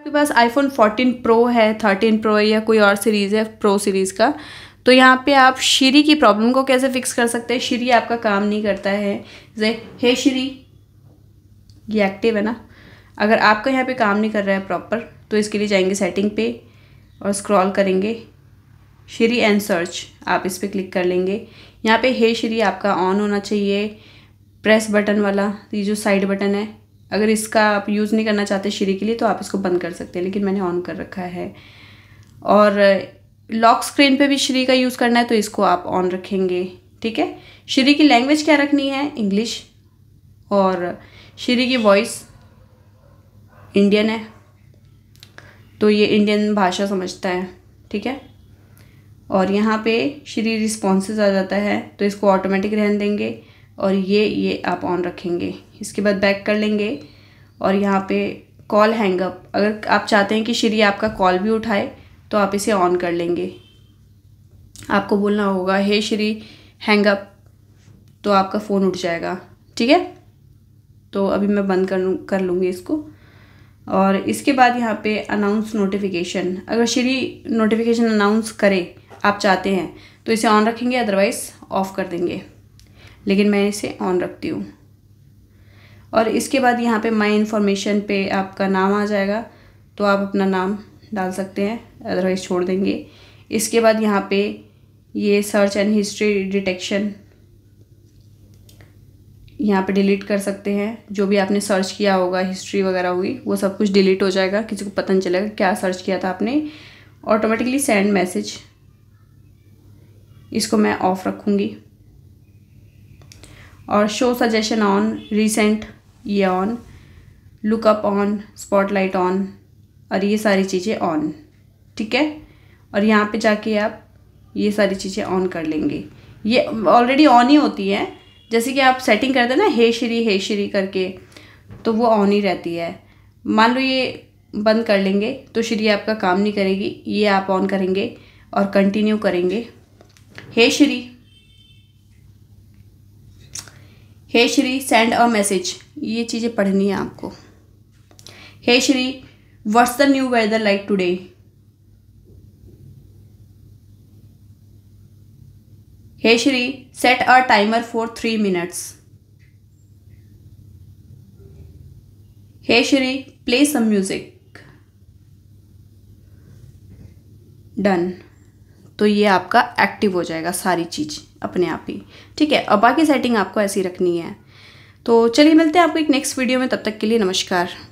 आपके पास iPhone 14 pro है 13 pro है या कोई और सीरीज़ है प्रो सीरीज़ का तो यहाँ पे आप श्री की प्रॉब्लम को कैसे फिक्स कर सकते हैं श्री आपका काम नहीं करता है जैसे हे श्री ये एक्टिव है ना अगर आपका यहाँ पे काम नहीं कर रहा है प्रॉपर तो इसके लिए जाएंगे सेटिंग पे और स्क्रॉल करेंगे श्री एंड सर्च आप इस पर क्लिक कर लेंगे यहाँ पे हे श्री आपका ऑन होना चाहिए प्रेस बटन वाला ये जो साइड बटन है अगर इसका आप यूज़ नहीं करना चाहते श्री के लिए तो आप इसको बंद कर सकते हैं लेकिन मैंने ऑन कर रखा है और लॉक uh, स्क्रीन पे भी श्री का यूज़ करना है तो इसको आप ऑन रखेंगे ठीक है श्री की लैंग्वेज क्या रखनी है इंग्लिश और श्री की वॉइस इंडियन है तो ये इंडियन भाषा समझता है ठीक है और यहाँ पे श्री रिस्पॉन्सेज आ जाता है तो इसको ऑटोमेटिक रहने देंगे और ये ये आप ऑन रखेंगे इसके बाद बैक कर लेंगे और यहाँ पे कॉल हैंगअप अगर आप चाहते हैं कि श्री आपका कॉल भी उठाए तो आप इसे ऑन कर लेंगे आपको बोलना होगा हे श्री हैंगअप तो आपका फ़ोन उठ जाएगा ठीक है तो अभी मैं बंद कर लूँ कर लूँगी इसको और इसके बाद यहाँ पे अनाउंस नोटिफिकेशन अगर श्री नोटिफिकेशन अनाउंस करे आप चाहते हैं तो इसे ऑन रखेंगे अदरवाइज़ ऑफ़ कर देंगे लेकिन मैं इसे ऑन रखती हूँ और इसके बाद यहाँ पे माई इन्फॉर्मेशन पे आपका नाम आ जाएगा तो आप अपना नाम डाल सकते हैं अदरवाइज़ छोड़ देंगे इसके बाद यहाँ पे ये सर्च एंड हिस्ट्री डिटेक्शन यहाँ पे डिलीट कर सकते हैं जो भी आपने सर्च किया होगा हिस्ट्री वगैरह होगी वो सब कुछ डिलीट हो जाएगा किसी को पता नहीं चलेगा क्या सर्च किया था आपने ऑटोमेटिकली सेंड मैसेज इसको मैं ऑफ़ रखूँगी और शो सजेशन ऑन रिसेंट ये on lookup on spotlight on और ये सारी चीज़ें ऑन ठीक है और यहाँ पे जाके आप ये सारी चीज़ें ऑन कर लेंगे ये ऑलरेडी ऑन ही होती हैं जैसे कि आप सेटिंग करते हैं ना हे श्री हे श्री करके तो वो ऑन ही रहती है मान लो ये बंद कर लेंगे तो श्री आपका काम नहीं करेगी ये आप ऑन करेंगे और कंटिन्यू करेंगे hey Siri hey Siri send a message ये चीज़ें पढ़नी है आपको hey Siri what's the new weather like today hey Siri set a timer for three minutes hey Siri play some music done तो ये आपका एक्टिव हो जाएगा सारी चीज़ अपने आप ही ठीक है और बाकी सेटिंग आपको ऐसी रखनी है तो चलिए मिलते हैं आपको एक नेक्स्ट वीडियो में तब तक के लिए नमस्कार